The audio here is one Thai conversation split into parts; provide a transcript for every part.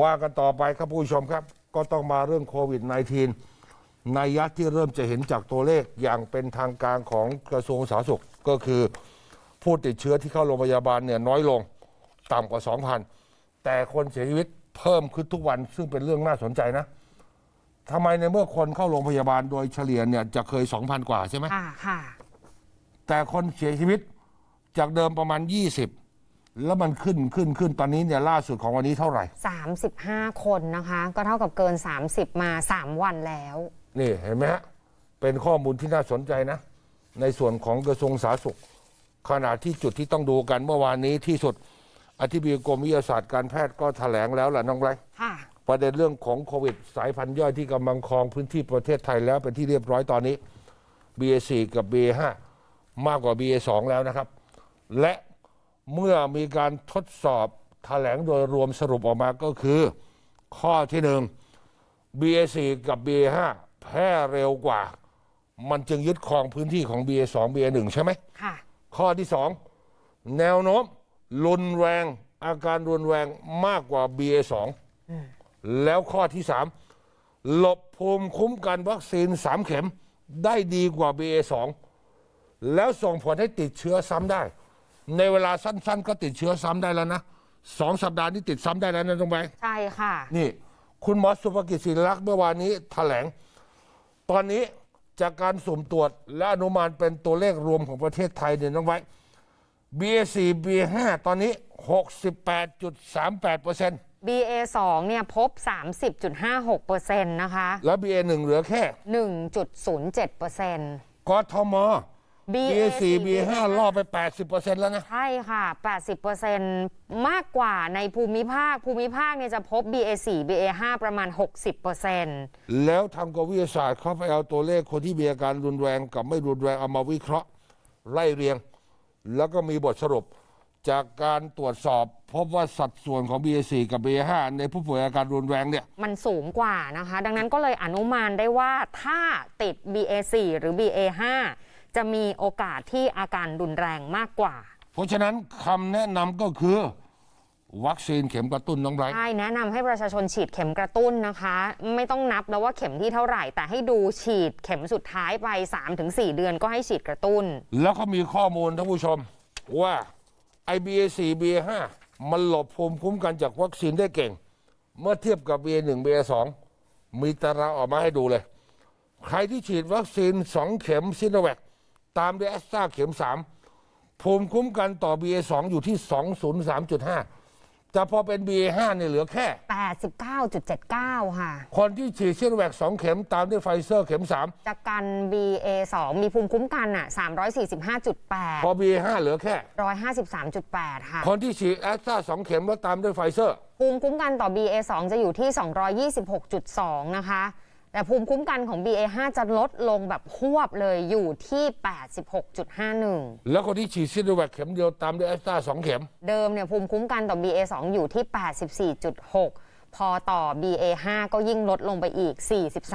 ว่ากันต่อไปครับผู้ชมครับก็ต้องมาเรื่องโควิด -19 ในยัที่เริ่มจะเห็นจากตัวเลขอย่างเป็นทางการของกระทรวงสาธารณสุข ก็คือ ผู้ติดเชื้อที่เข้าโรงพยาบาลเนี่ยน้อยลง ต่ำกว่า 2,000 แต่คนเสียชีวิตเพิ่มขึ้นทุกวันซึ่งเป็นเรื่องน่าสนใจนะทำไมในเมื่อคนเข้าโรงพยาบาลโดยเฉลี่ยเนี่ยจะเคย 2,000 กว่าใช่ไหมแต่คนเสียชีวิตจากเดิมประมาณ20แล้วมันขึ้น ขึ้นขึ้นตอนนี้เนี่ยล่าสุดของวันนี้เท่าไหร่35 คนนะคะ ก็เท่ากับเกิน 30 มา 3 วันแล้ว นี่ เห็นไหมฮะเป็นข้อมูลที่น่าสนใจนะ ในส่วนของกระทรวงสาธารณสุข ขณะที่จุดที่ต้องดูกันเมื่อวานนี้ที่สุด อธิบดีกรมวิทยาศาสตร์การแพทย์ก็ถแถลงแล้วแหละน้องไรค่ะประเด็นเรื่องของโควิด สายพันธุ์ย่อยที่กำลังครองพื้นที่ประเทศไทยแล้วเป็นที่เรียบร้อยตอนนี้ BA4 กับ BA5 มากกว่า BA2 แล้วนะครับ และเมื่อมีการทดสอบถแถลงโดยรวมสรุปออกมาก็คือ ข้อที่หนึ่ง BA4 กับ BA5 แพร่เร็วกว่ามันจึงยึดครองพื้นที่ของ BA2 BA1 ใช่ไหม ค่ะ ข้อที่สองแนวโน้มรุนแรงอาการรุนแรงมากกว่า BA2 แล้วข้อที่สามหลบภูมิคุ้มกันวัคซีนสามเข็มได้ดีกว่า BA2 แล้วส่งผลให้ติดเชื้อซ้ำได้ในเวลาสั้น ๆก็ติดเชื้อซ้ำได้แล้วนะสองสัปดาห์นี่ติดซ้ำได้แล้วนะตรงไปใช่ค่ะ นี่ คุณหมอสุภกิจศิริลักษ์เมื่อวานนี้แถลง ตอนนี้ จากการสุ่มตรวจและอนุมานเป็นตัวเลขรวมของประเทศไทยเนี่ยต้องไว้ BA4 BA5 ตอนนี้ 68.38เปอร์เซ็นต์ BA2 เนี่ยพบ 30.56%นะคะแล้ว BA1 เหลือแค่ 1.07%กทม b a ี BA5 ล่อไป 80%แล้วนะ ใช่ค่ะ 80%มากกว่าในภูมิภาค ภูมิภาคเนี่ยจะพบ BA4 BA5 ประมาณ 60%แล้วทางกวิทยาศาสตร์เขาไปเอาตัวเลขคนที่มีอาการรุนแรงกับไม่รุนแรง เอามาวิเคราะห์ไล่เรียง แล้วก็มีบทสรุป จากการตรวจสอบพบว่าสัดส่วนของ BA4 กับ BA5 ในผู้ป่วยอาการรุนแรงเนี่ยมันสูงกว่านะคะดังนั้นก็เลยอนุมานได้ว่าถ้าติด BA4 หรือ BA5 จะมีโอกาสที่อาการรุนแรงมากกว่า เพราะฉะนั้นคำแนะนำก็คือ วัคซีนเข็มกระตุ้นน้องไรใช่ แนะนำให้ประชาชนฉีดเข็มกระตุ้นนะคะ ไม่ต้องนับแล้วว่าเข็มที่เท่าไหร่ แต่ให้ดูฉีดเข็มสุดท้ายไป3สเดือนก็ให้ฉีดกระตุ้น แล้วก็มีข้อมูลท่านผู้ชมว่า IBA 4 BA 5มันหลบภูมิคุ้มกันจากวัคซีนได้เก่ง เมื่อเทียบกับ BA 1 BA 2มีตารางออกมาให้ดูเลย ใครที่ฉีดวัคซีน 2 เข็มซิโนแวคามด้วยแอสตราเข็มสามภูมิคุ้มกันต่อ BA2 อยู่ที่ 203.5แต่พอเป็น BA5 เนี่ยเหลือแค่ 89.79 ค่ะ คนที่ฉีดเชื้อแวก 2 เข็มตามด้วยไฟเซอร์เข็ม 3จะกัน BA2 มีภูมิคุ้มกันอ่ะ345.8 พอ BA5 เหลือแค่ 153.8 ค่ะ คนที่ฉีดแอสตรา2เข็ม แล้วตามด้วยไฟเซอร์ ภูมิคุ้มกันต่อ BA2 จะอยู่ที่ 226.2 นะคะแต่ภูมิคุ้มกันของ BA5 จะลดลงแบบหวบเลยอยู่ที่ 86.51 แล้วคนที่ฉีดซิโนแวคเข็มเดียวตามด้วยแอสตราสองเข็ม เดิมเนี่ยภูมิคุ้มกันต่อ BA2 อยู่ที่ 84.6 พอต่อ BA5 ก็ยิ่งลดลงไปอีก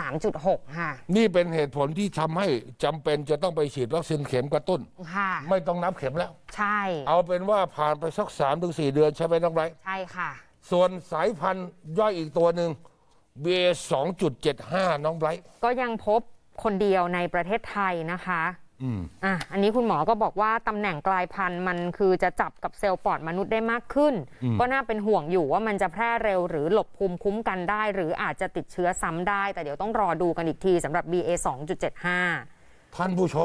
43.6ค่ะนี่เป็นเหตุผลที่ทำให้จำเป็นจะต้องไปฉีดวัคซีนเข็มกระตุ้นค่ะไม่ต้องนับเข็มแล้ว ใช่ เอาเป็นว่าผ่านไปสัก3-4 เดือนใช่ไหมน้องไรใช่ค่ะ ส่วนสายพันธุ์ย่อยอีกตัวหนึ่งเเสองจจุด็ดห้าน้องไบรท์ก็ยังพบคนเดียวในประเทศไทยนะคะอืมอ่ะอันนี้คุณหมอก็บอกว่าตำแหน่งกลายพันธุ์มันคือจะจับกับเซลล์ปอดมนุษย์ได้มากขึ้น ก็น่าเป็นห่วงอยู่ว่ามันจะแพร่เร็วหรือหลบภูมิคุ้มกันได้ หรืออาจจะติดเชื้อซ้ำได้ แต่เดี๋ยวต้องรอดูกันอีกทีสำหรับ BA 2.75ท่านผู้ชม